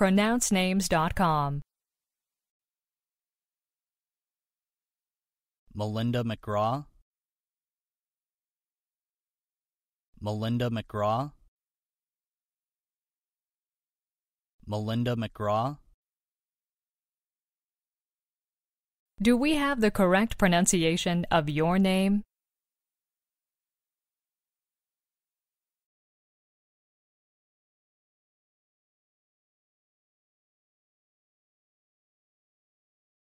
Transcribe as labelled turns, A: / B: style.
A: pronouncenames.com.
B: Melinda McGraw Melinda McGraw Melinda McGraw
A: Do we have the correct pronunciation of your name?